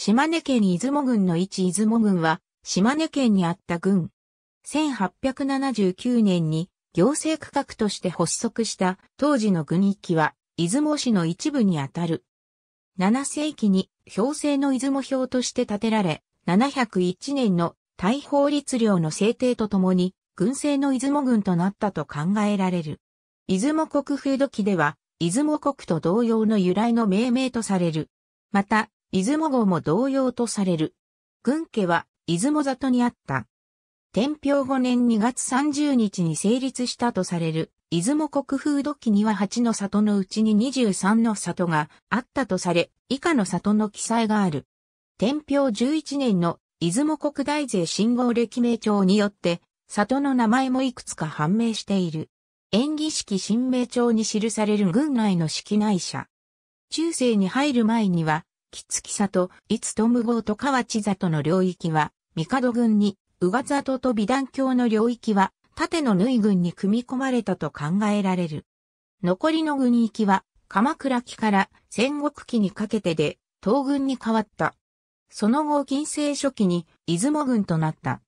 島根県出雲郡の一出雲郡は、島根県にあった郡。1879年に行政区画として発足した当時の郡域は、出雲市の一部にあたる。7世紀に表政の出雲表として建てられ、701年の大法律令の制定とともに、軍政の出雲郡となったと考えられる。出雲国風土記では、出雲国と同様の由来の命名とされる。また、出雲号も同様とされる。軍家は出雲里にあった。天平5年2月30日に成立したとされる、出雲国風土記には8の里のうちに23の里があったとされ、以下の里の記載がある。天平11年の出雲国大税信号歴名帳によって、里の名前もいくつか判明している。演技式新名帳に記される軍内の式内者。中世に入る前には、木月里、いつと無郷と河内里の領域は、帝軍に、宇賀里と美談郷の領域は、縦の縫い軍に組み込まれたと考えられる。残りの軍域は、鎌倉期から戦国期にかけてで、東軍に変わった。その後、近世初期に、出雲軍となった。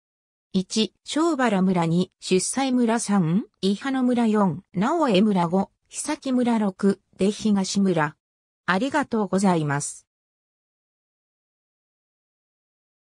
1、小原村2、出西村3、伊波野村4、直江村5、久木村6、で東村。ありがとうございます。